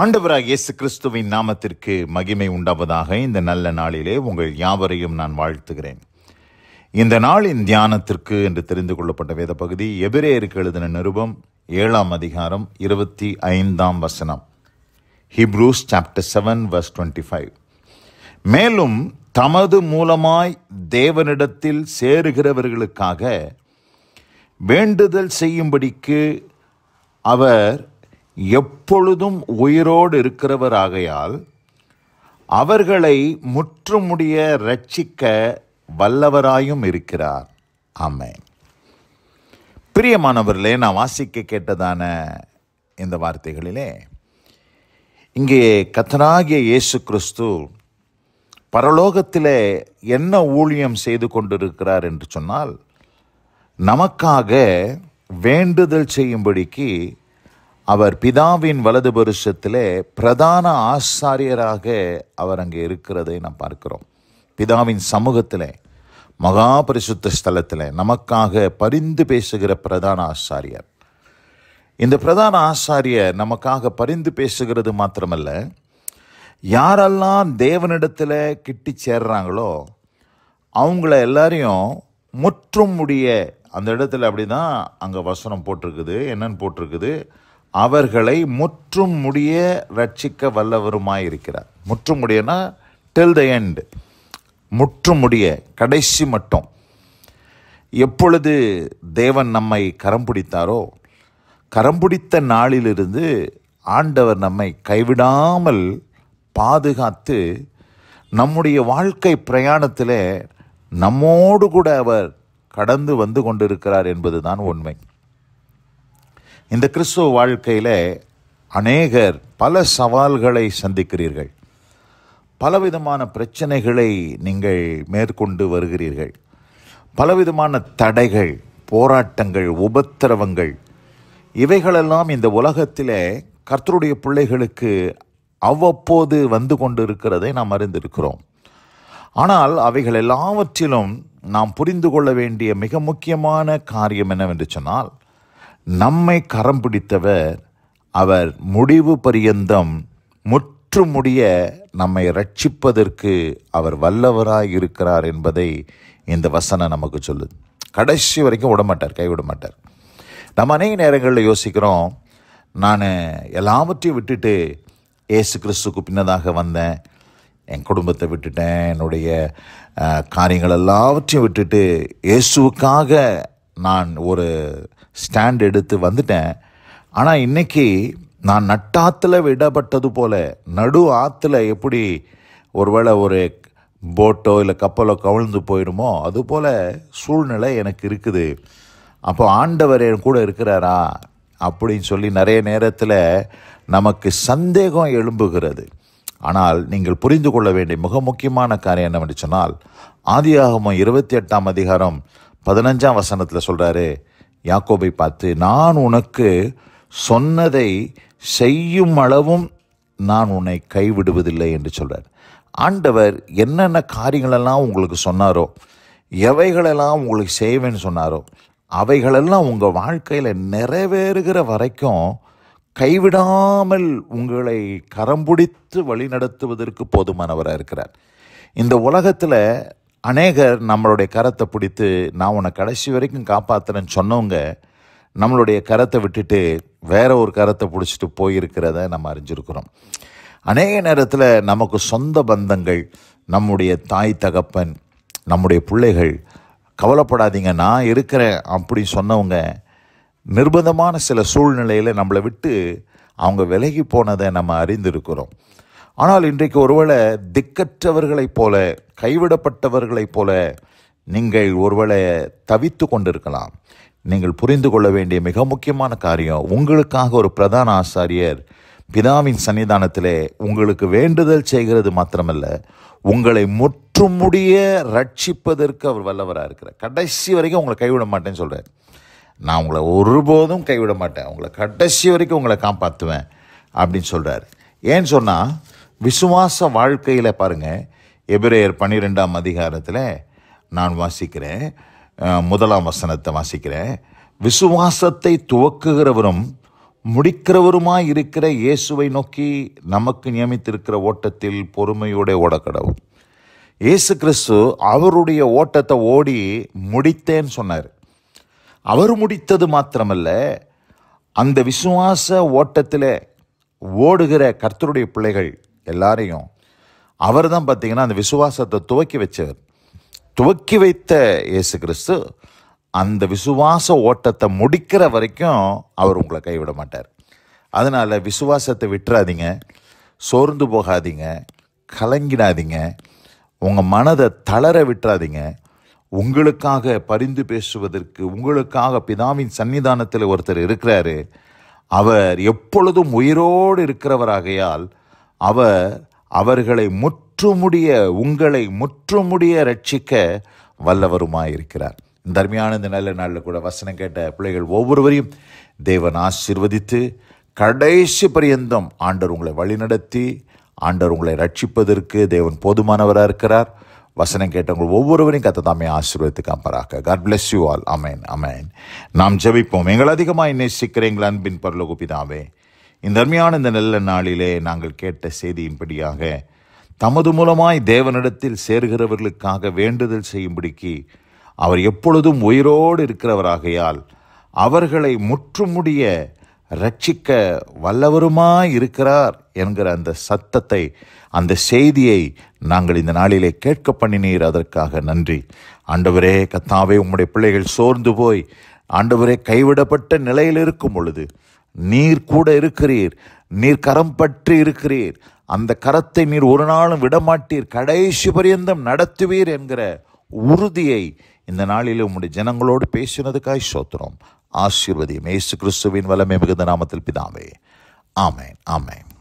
ஆண்டவராக இயேசு கிறிஸ்துவின் நாமத்திற்கு மகிமை உண்டாவதாக இந்த நல்ல நாளிலே உங்கள் யாவரையும் நான் வாழ்த்துகிறேன் இந்த நாளின் தியானத்திற்கு என்று தெரிந்து கொள்ளப்பட்ட வேத பகுதி எபிரேயருக்கு எழுதின நிருபம் ஏழாம் அதிகாரம் இருபத்தி ஐந்தாம் வசனம் Hebrews chapter seven verse twenty five மேலும் தமது மூலமாய் தேவனிடத்தில் சேருகிறவர்களுக்காக வேண்டுதல் செய்யும்படிக்கு அவர் எப்பொழுதும் உயிரோடு இருக்கிறவராகையால் அவர்களை முற்றுமுடிய ரட்சிக்க வல்லவராயும் இருக்கிறார் ஆமை பிரியமானவர்களே நான் வாசிக்க கேட்டதான இந்த வார்த்தைகளிலே இங்கே கத்தனாகிய இயேசு கிறிஸ்து பரலோகத்தில் என்ன ஊழியம் செய்து கொண்டிருக்கிறார் என்று சொன்னால் நமக்காக வேண்டுதல் செய்யும்படிக்கு அவர் பிதாவின் வலது பருஷத்திலே பிரதான ஆசாரியராக அவர் அங்கே இருக்கிறதை நாம் பார்க்கிறோம் பிதாவின் சமூகத்தில் மகா பரிசுத்த ஸ்தலத்தில் நமக்காக பரிந்து பேசுகிற பிரதான ஆசாரியர் இந்த பிரதான ஆசாரியர் நமக்காக பரிந்து பேசுகிறது மாத்திரமல்ல யாரெல்லாம் தேவனிடத்தில் கிட்டி சேர்றாங்களோ அவங்கள எல்லாரையும் முற்றும் முடிய அந்த இடத்துல அப்படி தான் அங்கே வசனம் போட்டிருக்குது என்னென்னு போட்டிருக்குது அவர்களை முற்றும் முடிய ரட்சிக்க வல்லவருமாயிருக்கிறார் முற்றும் முடியனா டில் த எண்ட் முற்றும் முடிய கடைசி மட்டும் எப்பொழுது தேவன் நம்மை கரம் பிடித்தாரோ கரம் பிடித்த நாளிலிருந்து ஆண்டவர் நம்மை கைவிடாமல் பாதுகாத்து நம்முடைய வாழ்க்கை பிரயாணத்தில் நம்மோடு கூட அவர் கடந்து வந்து கொண்டிருக்கிறார் என்பதுதான் உண்மை இந்த கிறிஸ்துவ வாழ்க்கையில் அநேகர் பல சவால்களை சந்திக்கிறீர்கள் பலவிதமான பிரச்சனைகளை நீங்கள் மேற்கொண்டு வருகிறீர்கள் பலவிதமான தடைகள் போராட்டங்கள் உபத்திரவங்கள் இவைகளெல்லாம் இந்த உலகத்தில் கர்த்தருடைய பிள்ளைகளுக்கு அவ்வப்போது வந்து கொண்டு இருக்கிறதை நாம் அறிந்திருக்கிறோம் ஆனால் அவைகள் எல்லாவற்றிலும் நாம் புரிந்து கொள்ள வேண்டிய மிக முக்கியமான காரியம் என்னவென்று சொன்னால் நம்மை கரம் பிடித்தவர் அவர் முடிவு பரியந்தம் முற்றுமுடிய நம்மை ரட்சிப்பதற்கு அவர் வல்லவராக இருக்கிறார் என்பதை இந்த வசனம் நமக்கு சொல்லுது கடைசி வரைக்கும் விடமாட்டார் கைவிட மாட்டார் நம்ம அநேக நேரங்களில் யோசிக்கிறோம் நான் எல்லாவற்றையும் விட்டுட்டு ஏசு கிறிஸ்துக்கு பின்னதாக வந்தேன் என் குடும்பத்தை விட்டுட்டேன் என்னுடைய காரியங்கள் எல்லாவற்றையும் விட்டுட்டு இயேசுவுக்காக நான் ஒரு ஸ்டாண்ட் எடுத்து வந்துட்டேன் ஆனால் இன்றைக்கி நான் நட்டாத்தில் விடப்பட்டது போல் நடு ஆற்றுல எப்படி ஒருவேளை ஒரு போட்டோ இல்லை கப்பலோ கவிழ்ந்து போயிடுமோ அதுபோல் சூழ்நிலை எனக்கு இருக்குது அப்போ ஆண்டவர் என் கூட இருக்கிறாரா அப்படின்னு சொல்லி நிறைய நேரத்தில் நமக்கு சந்தேகம் எழும்புகிறது ஆனால் நீங்கள் புரிந்து கொள்ள வேண்டிய மிக முக்கியமான காரியம் என்னவென்று சொன்னால் ஆதியாகமம் இருபத்தி எட்டாம் அதிகாரம் பதினஞ்சாம் வசனத்தில் சொல்கிறாரு யாக்கோபை பார்த்து நான் உனக்கு சொன்னதை செய்யும் அளவும் நான் உன்னை கைவிடுவதில்லை என்று சொல்கிறார் ஆண்டவர் என்னென்ன காரியங்களெல்லாம் உங்களுக்கு சொன்னாரோ எவைகளெல்லாம் உங்களுக்கு செய்வேன்னு சொன்னாரோ அவைகளெல்லாம் உங்கள் வாழ்க்கையில் நிறைவேறுகிற வரைக்கும் கைவிடாமல் உங்களை கரம்புடித்து வழிநடத்துவதற்கு போதுமானவராக இருக்கிறார் இந்த உலகத்தில் அநேகர் நம்மளுடைய கரத்தை பிடித்து நான் உன்னை கடைசி வரைக்கும் காப்பாற்றுறேன்னு சொன்னவங்க நம்மளுடைய கரத்தை விட்டுட்டு வேற ஒரு கரத்தை பிடிச்சிட்டு போயிருக்கிறத நம்ம அறிஞ்சிருக்கிறோம் அநேக நேரத்தில் நமக்கு சொந்த பந்தங்கள் நம்முடைய தாய் தகப்பன் நம்முடைய பிள்ளைகள் கவலைப்படாதீங்க நான் இருக்கிறேன் அப்படி சொன்னவங்க நிர்பந்தமான சில சூழ்நிலையில் நம்மளை விட்டு அவங்க விலகி போனதை நம்ம அறிந்திருக்கிறோம் ஆனால் இன்றைக்கு ஒருவேளை திக்கற்றவர்களைப் போல கைவிடப்பட்டவர்களைப் போல நீங்கள் ஒருவேளை தவித்து கொண்டிருக்கலாம் நீங்கள் புரிந்து கொள்ள வேண்டிய மிக முக்கியமான காரியம் உங்களுக்காக ஒரு பிரதான ஆசாரியர் பிதாவின் சன்னிதானத்திலே உங்களுக்கு வேண்டுதல் செய்கிறது மாத்திரமல்ல உங்களை முற்றுமுடிய ரட்சிப்பதற்கு அவர் வல்லவராக இருக்கிறார் கடைசி வரைக்கும் உங்களை கைவிட மாட்டேன்னு சொல்கிறார் நான் உங்களை ஒருபோதும் கைவிட மாட்டேன் உங்களை கடைசி வரைக்கும் உங்களை காப்பாற்றுவேன் அப்படின்னு சொல்கிறார் ஏன்னு சொன்னால் விசுவாச வாழ்க்கையில் பாருங்கள் எபிரேயர் பன்னிரெண்டாம் அதிகாரத்தில் நான் வாசிக்கிறேன் முதலாம் வசனத்தை வாசிக்கிறேன் விசுவாசத்தை துவக்குகிறவரும் முடிக்கிறவருமாய் இருக்கிற இயேசுவை நோக்கி நமக்கு நியமித்திருக்கிற ஓட்டத்தில் பொறுமையோட ஓடக்கடவும் இயேசு கிறிஸ்து அவருடைய ஓட்டத்தை ஓடி முடித்தேன்னு சொன்னார் அவர் முடித்தது மாத்திரமல்ல அந்த விசுவாச ஓட்டத்தில் ஓடுகிற கர்த்தருடைய பிள்ளைகள் எல்லாரையும் அவர் தான் பார்த்திங்கன்னா அந்த விசுவாசத்தை துவக்கி வச்சவர் துவக்கி வைத்த இயேசு கிறிஸ்து அந்த விசுவாச ஓட்டத்தை முடிக்கிற வரைக்கும் அவர் உங்களை கைவிட மாட்டார் அதனால் விசுவாசத்தை விட்டுறாதீங்க சோர்ந்து போகாதீங்க கலங்கிடாதீங்க உங்கள் மனதை தளர விட்டுறாதீங்க உங்களுக்காக பரிந்து பேசுவதற்கு உங்களுக்காக பிதாவின் சன்னிதானத்தில் ஒருத்தர் இருக்கிறாரு அவர் எப்பொழுதும் உயிரோடு இருக்கிறவராகையால் அவர் அவர்களை முற்றுமுடிய உங்களை முற்றுமுடிய ரட்சிக்க வல்லவருமாயிருக்கிறார் இந்த அருமையான இந்த நல்ல நாளில் கூட வசனம் கேட்ட பிள்ளைகள் ஒவ்வொருவரையும் தேவன் ஆசிர்வதித்து கடைசி பரியந்தம் ஆண்டர் உங்களை வழிநடத்தி ஆண்டர் உங்களை ரட்சிப்பதற்கு தேவன் போதுமானவராக இருக்கிறார் வசனம் கேட்டவங்க ஒவ்வொருவரையும் கத்த தாமே ஆசீர்வதித்து காப்பராக God bless you all amen amen நாம் ஜபிப்போம் எங்கள் அதிகமாக நேசிக்கிற எங்கள் அன்பின் பரலகுபிதாவே இந்த அருமையான இந்த நல்ல நாளிலே நாங்கள் கேட்ட செய்தியின்படியாக தமது மூலமாய் தேவனிடத்தில் சேர்கிறவர்களுக்காக வேண்டுதல் செய்யும்படிக்கு அவர் எப்பொழுதும் உயிரோடு இருக்கிறவராகையால் அவர்களை முற்றுமுடிய ரட்சிக்க வல்லவருமாய் இருக்கிறார் என்கிற அந்த சத்தத்தை அந்த செய்தியை நாங்கள் இந்த நாளிலே கேட்க பண்ணினீர் அதற்காக நன்றி ஆண்டவரே கத்தாவே உம்முடைய பிள்ளைகள் சோர்ந்து போய் ஆண்டவரே கைவிடப்பட்ட நிலையில் இருக்கும் பொழுது நீர் கூட இருக்கிறீர் நீர் கரம் பற்றி இருக்கிறீர் அந்த கரத்தை நீர் ஒரு நாளும் விடமாட்டீர் கடைசி பரியந்தம் நடத்துவீர் என்கிற உறுதியை இந்த நாளில் உங்களுடைய ஜனங்களோடு பேசினதுக்காய் சோத்திரம் ஆசீர்வதியும் மேசு கிறிஸ்துவின் வல்லமை மிகுந்த நாமத்தில் பிதாவே ஆமேன் ஆமேன்